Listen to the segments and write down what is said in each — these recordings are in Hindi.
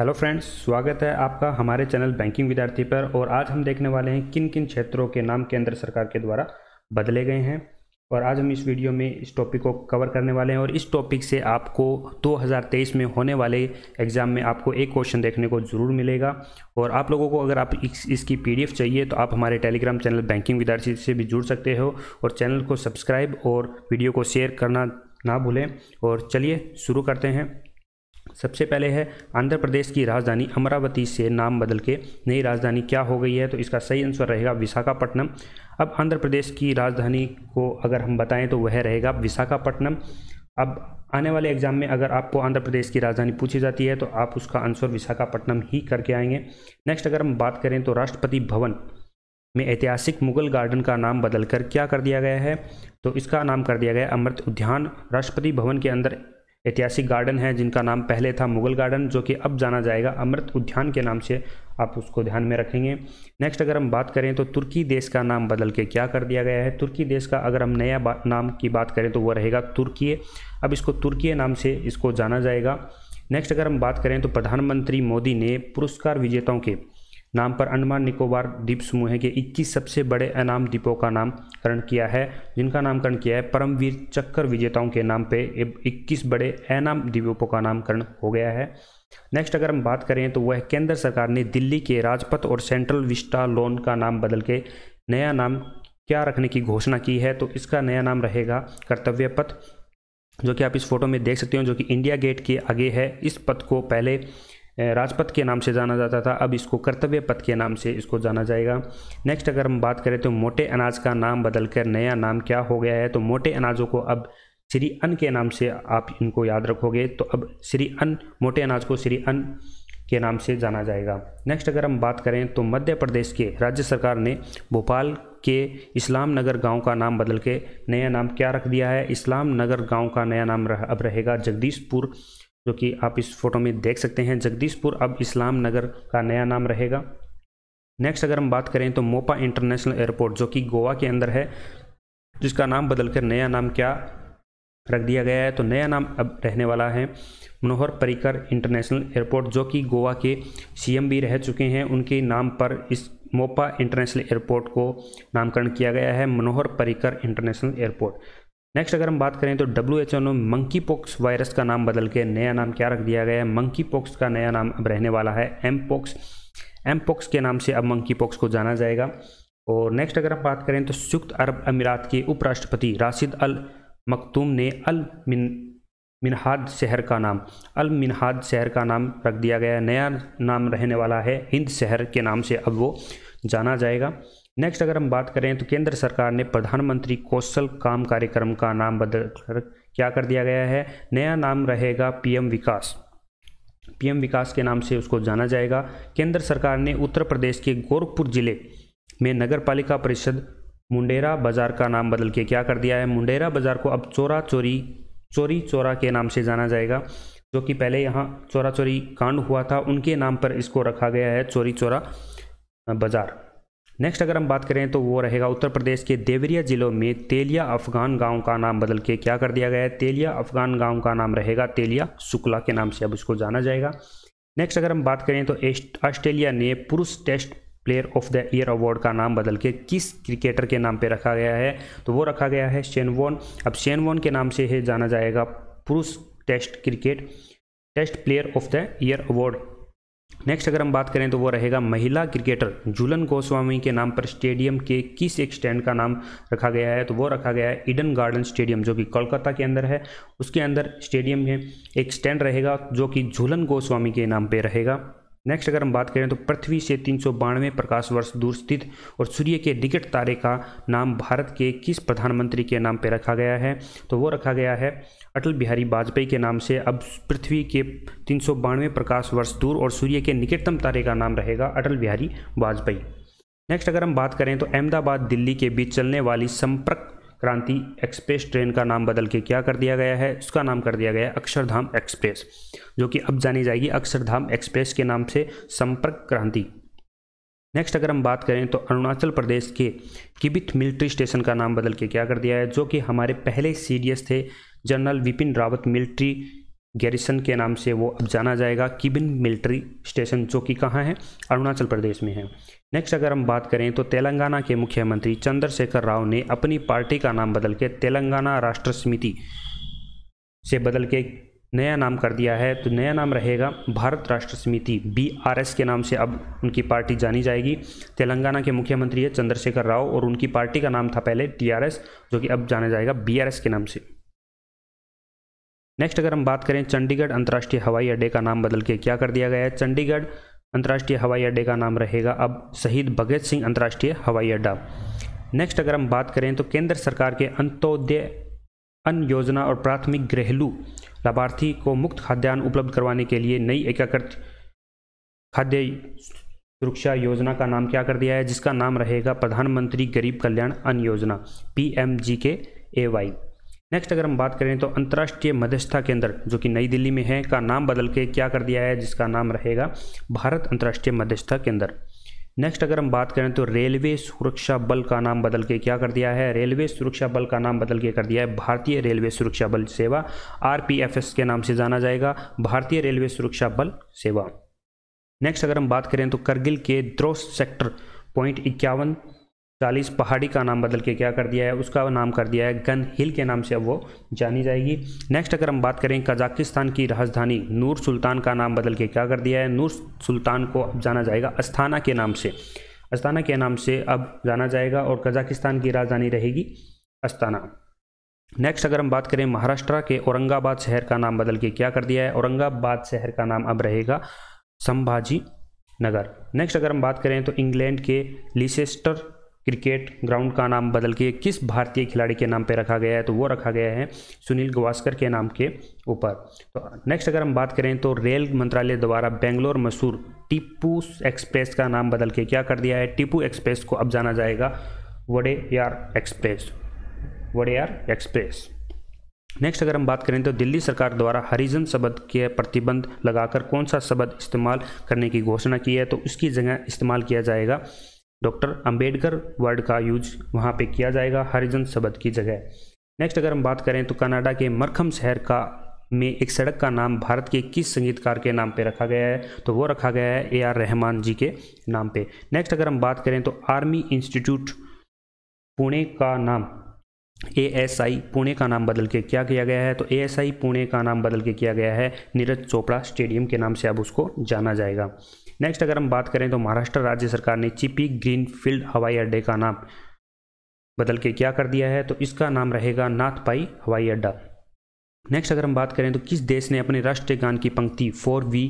हेलो फ्रेंड्स स्वागत है आपका हमारे चैनल बैंकिंग विद्यार्थी पर और आज हम देखने वाले हैं किन किन क्षेत्रों के नाम केंद्र सरकार के द्वारा बदले गए हैं और आज हम इस वीडियो में इस टॉपिक को कवर करने वाले हैं और इस टॉपिक से आपको 2023 में होने वाले एग्ज़ाम में आपको एक क्वेश्चन देखने को ज़रूर मिलेगा और आप लोगों को अगर आप इस, इसकी पीडीएफ चाहिए तो आप हमारे टेलीग्राम चैनल बैंकिंग विद्यार्थी से भी जुड़ सकते हो और चैनल को सब्सक्राइब और वीडियो को शेयर करना ना भूलें और चलिए शुरू करते हैं सबसे पहले है आंध्र प्रदेश की राजधानी अमरावती से नाम बदल के नई राजधानी क्या हो गई है तो इसका सही आंसर रहेगा विशाखापट्टनम अब आंध्र प्रदेश की राजधानी को अगर हम बताएं तो वह रहेगा विशाखापट्टनम अब आने वाले एग्जाम में अगर आपको आंध्र प्रदेश की राजधानी पूछी जाती है तो आप उसका आंसर विशाखापट्टनम ही करके आएंगे नेक्स्ट अगर हम बात करें तो राष्ट्रपति भवन में ऐतिहासिक मुगल गार्डन का नाम बदलकर क्या कर दिया गया है तो इसका नाम कर दिया गया अमृत उद्यान राष्ट्रपति भवन के अंदर ऐतिहासिक गार्डन है जिनका नाम पहले था मुगल गार्डन जो कि अब जाना जाएगा अमृत उद्यान के नाम से आप उसको ध्यान में रखेंगे नेक्स्ट अगर हम बात करें तो तुर्की देश का नाम बदल के क्या कर दिया गया है तुर्की देश का अगर हम नया नाम की बात करें तो वह रहेगा तुर्की अब इसको तुर्की नाम से इसको जाना जाएगा नेक्स्ट अगर हम बात करें तो प्रधानमंत्री मोदी ने पुरस्कार विजेताओं के नाम पर अंडमान निकोबार द्वीप समूह के 21 सबसे बड़े अनाम द्वीपों का नामकरण किया है जिनका नामकरण किया है परमवीर चक्कर विजेताओं के नाम पे 21 बड़े अनाम द्वीपों का नामकरण हो गया है नेक्स्ट अगर हम बात करें तो वह केंद्र सरकार ने दिल्ली के राजपथ और सेंट्रल विस्टा लोन का नाम बदल के नया नाम क्या रखने की घोषणा की है तो इसका नया नाम रहेगा कर्तव्य पथ जो कि आप इस फोटो में देख सकते हो जो कि इंडिया गेट के आगे है इस पथ को पहले राजपथ के नाम से जाना जाता था अब इसको कर्तव्य पथ के नाम से इसको जाना जाएगा नेक्स्ट अगर हम बात करें तो मोटे अनाज का नाम बदलकर नया नाम क्या हो गया है तो मोटे अनाजों को अब श्री अन्न के नाम से आप इनको याद रखोगे तो अब श्री अन्न मोटे अनाज को श्री अन्न के नाम से जाना जाएगा नेक्स्ट अगर हम बात करें तो मध्य प्रदेश के राज्य सरकार ने भोपाल के इस्लाम नगर गांव का नाम बदल के नया नाम क्या रख दिया है इस्लाम नगर गांव का नया नाम रह, अब रहेगा जगदीशपुर जो कि आप इस फोटो में देख सकते हैं जगदीशपुर अब इस्लाम नगर का नया नाम रहेगा नेक्स्ट अगर हम बात करें तो मोपा इंटरनेशनल एयरपोर्ट जो कि गोवा के अंदर है जिसका नाम बदलकर नया नाम क्या रख दिया गया है तो नया नाम अब रहने वाला है मनोहर परिकर इंटरनेशनल एयरपोर्ट जो कि गोवा के सीएम भी रह चुके हैं उनके नाम पर इस मोपा इंटरनेशनल एयरपोर्ट को नामकरण किया गया है Manohar Parrikar international airport next अगर हम बात करें तो डब्ल्यू एच ने मंकी पॉक्स वायरस का नाम बदल के नया नाम क्या रख दिया गया है मंकी पॉक्स का नया नाम अब रहने वाला है एम पॉक्स एम पॉक्स के नाम से अब मंकी पॉक्स को जाना जाएगा और नेक्स्ट अगर हम बात करें तो संयुक्त अरब अमीरात के उपराष्ट्रपति राशिद अल मखतूम ने अल मिन मिनहाद शहर का नाम अल मिनहाद शहर का नाम रख दिया गया नया नाम रहने वाला है हिंद शहर के नाम से अब वो जाना जाएगा नेक्स्ट अगर हम बात करें तो केंद्र सरकार ने प्रधानमंत्री कौशल काम कार्यक्रम का नाम बदल कर क्या कर दिया गया है नया नाम रहेगा पीएम विकास पीएम विकास के नाम से उसको जाना जाएगा केंद्र सरकार ने उत्तर प्रदेश के गोरखपुर जिले में नगर पालिका परिषद मुंडेरा बाज़ार का नाम बदल के क्या कर दिया है मुंडेरा बाज़ार को अब चोरा चोरी चोरी चोरा के नाम से जाना जाएगा जो कि पहले यहाँ चोरा चोरी कांड हुआ था उनके नाम पर इसको रखा गया है चोरी चोरा बाज़ार नेक्स्ट अगर हम बात करें तो वो रहेगा उत्तर प्रदेश के देवरिया जिलों में तेलिया अफगान गांव का नाम बदल के क्या कर दिया गया है तेलिया अफगान गांव का नाम रहेगा तेलिया शुक्ला के नाम से अब इसको जाना जाएगा नेक्स्ट अगर हम बात करें तो ऑस्ट्रेलिया ने पुरुष test player of the year award का नाम बदल के किस क्रिकेटर के नाम पर रखा गया है तो वो रखा गया है शेनवॉन अब शेनवॉन के नाम से है जाना जाएगा पुरुष test cricket test player of the year award next अगर हम बात करें तो वो रहेगा महिला क्रिकेटर झूलन गोस्वामी के नाम पर स्टेडियम के किस एक स्टैंड का नाम रखा गया है तो वो रखा गया है इडन गार्डन स्टेडियम जो कि कोलकाता के अंदर है उसके अंदर स्टेडियम में एक स्टैंड रहेगा जो कि झूलन गोस्वामी के नाम पे रहेगा नेक्स्ट अगर हम बात करें तो पृथ्वी से तीन सौ बानवे प्रकाश वर्ष दूर स्थित और सूर्य के निकट तारे का नाम भारत के किस प्रधानमंत्री के नाम पर रखा गया है तो वो रखा गया है अटल बिहारी वाजपेयी के नाम से अब पृथ्वी के तीन सौ बानवे प्रकाश वर्ष दूर और सूर्य के निकटतम तारे का नाम रहेगा अटल बिहारी वाजपेयी नेक्स्ट अगर हम बात करें तो अहमदाबाद दिल्ली के बीच चलने वाली संपर्क क्रांति एक्सप्रेस ट्रेन का नाम बदल के क्या कर दिया गया है उसका नाम कर दिया गया अक्षरधाम एक्सप्रेस जो कि अब जानी जाएगी अक्षरधाम एक्सप्रेस के नाम से संपर्क क्रांति नेक्स्ट अगर हम बात करें तो अरुणाचल प्रदेश के किबित मिलिट्री स्टेशन का नाम बदल के क्या कर दिया है जो कि हमारे पहले सीडीएस थे general Vipin Rawat military garrison के नाम से वो अब जाना जाएगा किबिन मिलिट्री स्टेशन जो कि कहाँ है अरुणाचल प्रदेश में है नेक्स्ट अगर हम बात करें तो तेलंगाना के मुख्यमंत्री चंद्रशेखर राव ने अपनी पार्टी का नाम बदल के तेलंगाना राष्ट्र समिति से बदल के नया नाम कर दिया है तो नया नाम रहेगा भारत राष्ट्र समिति बी आर एस के नाम से अब उनकी पार्टी जानी जाएगी तेलंगाना के मुख्यमंत्री है चंद्रशेखर राव और उनकी पार्टी का नाम था पहले टी आर एस जो कि अब जाना जाएगा बी आर एस के नाम से नेक्स्ट अगर हम बात करें चंडीगढ़ अंतर्राष्ट्रीय हवाई अड्डे का नाम बदल के क्या कर दिया गया है चंडीगढ़ अंतर्राष्ट्रीय हवाई अड्डे का नाम रहेगा अब शहीद भगत सिंह अंतर्राष्ट्रीय हवाई अड्डा नेक्स्ट अगर हम बात करें तो केंद्र सरकार के अंत्योदय अन्न योजना और प्राथमिक घरेलू लाभार्थी को मुक्त खाद्यान्न उपलब्ध करवाने के लिए नई एकीकृत खाद्य सुरक्षा योजना का नाम क्या कर दिया है जिसका नाम रहेगा प्रधानमंत्री गरीब कल्याण अन्न योजना पी एम जी के ए वाई नेक्स्ट अगर हम बात करें तो अंतर्राष्ट्रीय मध्यस्थता केंद्र जो कि नई दिल्ली में है का नाम बदल के क्या कर दिया है जिसका नाम रहेगा भारत अंतर्राष्ट्रीय मध्यस्थता केंद्र नेक्स्ट अगर हम बात करें तो रेलवे सुरक्षा बल का नाम बदल के क्या कर दिया है रेलवे सुरक्षा बल का नाम बदल के कर दिया है भारतीय रेलवे सुरक्षा बल सेवा आर के नाम से जाना जाएगा भारतीय रेलवे सुरक्षा बल सेवा नेक्स्ट अगर हम बात करें तो करगिल के द्रोस सेक्टर पॉइंट इक्यावन चालीस पहाड़ी का नाम बदल के क्या कर दिया है उसका नाम कर दिया है गन हिल के नाम से अब वो जानी जाएगी नेक्स्ट अगर हम बात करें कजाकिस्तान की राजधानी नूर सुल्तान का नाम बदल के क्या कर दिया है नूर सुल्तान को अब जाना जाएगा अस्थाना के नाम से अस्ताना के नाम से अब जाना जाएगा और कजाकिस्तान की राजधानी रहेगी अस्ताना नेक्स्ट अगर हम बात करें महाराष्ट्र के औरंगाबाद शहर का नाम बदल के क्या कर दिया है औरंगाबाद शहर का नाम अब रहेगा संभाजी नगर नेक्स्ट अगर हम बात करें तो इंग्लैंड के लिसेस्टर क्रिकेट ग्राउंड का नाम बदल के किस भारतीय खिलाड़ी के नाम पे रखा गया है तो वो रखा गया है सुनील गवास्कर के नाम के ऊपर तो नेक्स्ट अगर हम बात करें तो रेल मंत्रालय द्वारा बेंगलोर मसूर टीपू एक्सप्रेस का नाम बदल के क्या कर दिया है टीपू एक्सप्रेस को अब जाना जाएगा यार एक्सप्रेस यार एक्सप्रेस नेक्स्ट अगर हम बात करें तो दिल्ली सरकार द्वारा हरिजन शब्द के प्रतिबंध लगाकर कौन सा शब्द इस्तेमाल करने की घोषणा की है तो उसकी जगह इस्तेमाल किया जाएगा डॉक्टर अंबेडकर वर्ड का यूज वहाँ पे किया जाएगा हरिजन शब्द की जगह नेक्स्ट अगर हम बात करें तो कनाडा के मरखम शहर का में एक सड़क का नाम भारत के किस संगीतकार के नाम पे रखा गया है तो वो रखा गया है ए आर रहमान जी के नाम पे नेक्स्ट अगर हम बात करें तो आर्मी इंस्टीट्यूट पुणे का नाम ए एस आई पुणे का नाम बदल के क्या किया गया है तो ए एस आई पुणे का नाम बदल के किया गया है नीरज चोपड़ा स्टेडियम के नाम से अब उसको जाना जाएगा नेक्स्ट अगर हम बात करें तो महाराष्ट्र राज्य सरकार ने चिपी ग्रीन फील्ड हवाई अड्डे का नाम बदल के क्या कर दिया है तो इसका नाम रहेगा नाथपाई हवाई अड्डा नेक्स्ट अगर हम बात करें तो किस देश ने अपने राष्ट्रीय गान की पंक्ति for we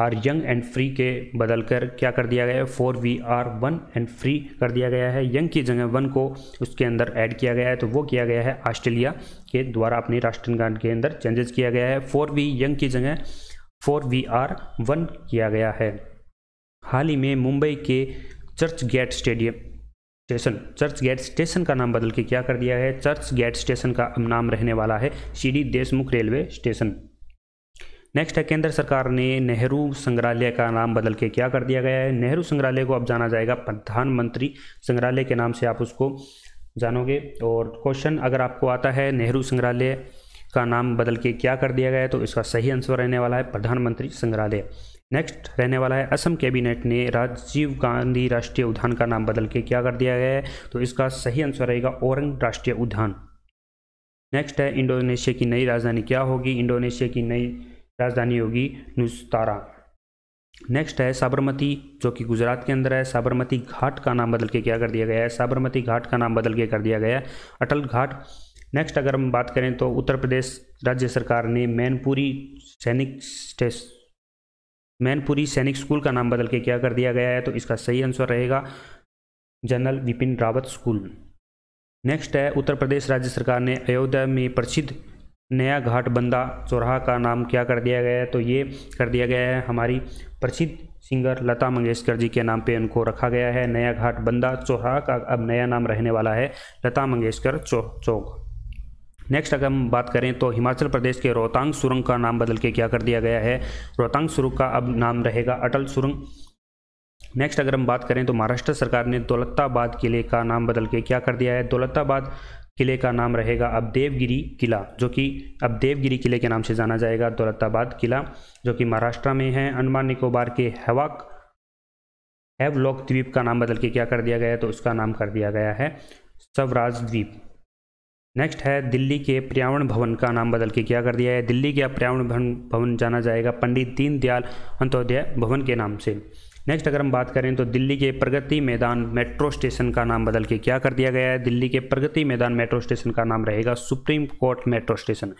are young and free के बदल कर क्या कर दिया गया है for we are one and free कर दिया गया है यंग की जगह वन को उसके अंदर ऐड किया गया है तो वो किया गया है ऑस्ट्रेलिया के द्वारा अपने राष्ट्रीय गान के अंदर चेंजेस किया गया है फोर वी यंग की जगह फोर वी आर वन किया गया है हाल ही में मुंबई के Churchgate stadium station Churchgate station का नाम बदल के क्या कर दिया है चर्च गेट स्टेशन का अब नाम रहने वाला है Shri Deshmukh railway station next है केंद्र सरकार ने नेहरू संग्रहालय का नाम बदल के क्या कर दिया गया है नेहरू संग्रहालय को अब जाना जाएगा प्रधानमंत्री संग्रहालय के नाम से आप उसको जानोगे और क्वेश्चन अगर आपको आता है नेहरू संग्रहालय का नाम बदल के क्या कर दिया गया है तो इसका सही आंसर रहने वाला है प्रधानमंत्री संग्रहालय नेक्स्ट रहने वाला है असम कैबिनेट ने राजीव गांधी राष्ट्रीय उद्यान का नाम बदल के क्या कर दिया गया है तो इसका सही आंसर रहेगा औरंग राष्ट्रीय उद्यान नेक्स्ट है इंडोनेशिया की नई राजधानी क्या होगी इंडोनेशिया की नई राजधानी होगी नुस्तारा नेक्स्ट है साबरमती जो कि गुजरात के अंदर है साबरमती घाट का नाम बदल के क्या कर दिया गया है साबरमती घाट का नाम बदल के कर दिया गया है अटल घाट नेक्स्ट अगर हम बात करें तो उत्तर प्रदेश राज्य सरकार ने मैनपुरी सैनिक स्टेशन मैनपुरी सैनिक स्कूल का नाम बदल के क्या कर दिया गया है तो इसका सही आंसर रहेगा general Vipin Rawat school next है उत्तर प्रदेश राज्य सरकार ने अयोध्या में प्रसिद्ध नया घाट बंदा चौराहा का नाम क्या कर दिया गया है तो ये कर दिया गया है हमारी प्रसिद्ध सिंगर लता मंगेशकर जी के नाम पे उनको रखा गया है नया घाट बंदा चौराहा का अब नया नाम रहने वाला है लता मंगेशकर चौक चो, नेक्स्ट अगर हम बात करें तो हिमाचल प्रदेश के रोहतांग सुरंग का नाम बदल के क्या कर दिया गया है रोहतांग सुरंग का अब नाम रहेगा अटल सुरंग नेक्स्ट अगर हम बात करें तो महाराष्ट्र सरकार ने दौलताबाद किले का नाम बदल के क्या कर दिया है दौलताबाद किले का नाम रहेगा अब देवगिरी किला जो कि अब देवगिरी किले के नाम से जाना जाएगा दौलताबाद किला जो कि महाराष्ट्र में है अंडमान निकोबार के हैवाक हैवलॉक द्वीप का नाम बदल के क्या कर दिया गया है तो उसका नाम कर दिया गया है स्वराज द्वीप नेक्स्ट है दिल्ली के पर्यावरण भवन का नाम बदल के क्या कर दिया है दिल्ली के पर्यावरण भवन भवन जाना जाएगा पंडित दीनदयाल अंत्योदय भवन के नाम से नेक्स्ट अगर हम बात करें तो दिल्ली के प्रगति मैदान मेट्रो स्टेशन का नाम बदल के क्या कर दिया गया है दिल्ली के प्रगति मैदान मेट्रो स्टेशन का नाम रहेगा supreme court metro station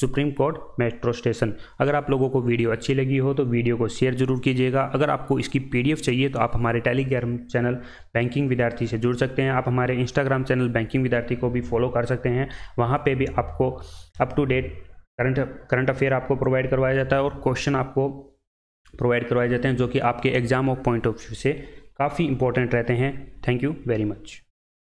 supreme court metro station अगर आप लोगों को वीडियो अच्छी लगी हो तो वीडियो को शेयर जरूर कीजिएगा अगर आपको इसकी पीडीएफ चाहिए तो आप हमारे टेलीग्राम चैनल बैंकिंग विद्यार्थी से जुड़ सकते हैं आप हमारे इंस्टाग्राम चैनल बैंकिंग विद्यार्थी को भी फॉलो कर सकते हैं वहाँ पर भी आपको up to date current current affair आपको प्रोवाइड करवाया जाता है और क्वेश्चन आपको प्रोवाइड करवाए जाते हैं जो कि आपके exam of point of view से काफ़ी इंपॉर्टेंट रहते हैं थैंक यू वेरी मच